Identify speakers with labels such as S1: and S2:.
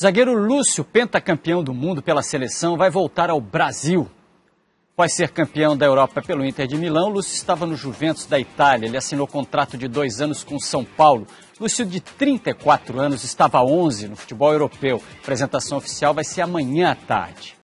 S1: Zagueiro Lúcio, pentacampeão do mundo pela seleção, vai voltar ao Brasil. Após ser campeão da Europa pelo Inter de Milão, Lúcio estava no Juventus da Itália. Ele assinou contrato de dois anos com São Paulo. Lúcio, de 34 anos, estava 11 no futebol europeu. A apresentação oficial vai ser amanhã à tarde.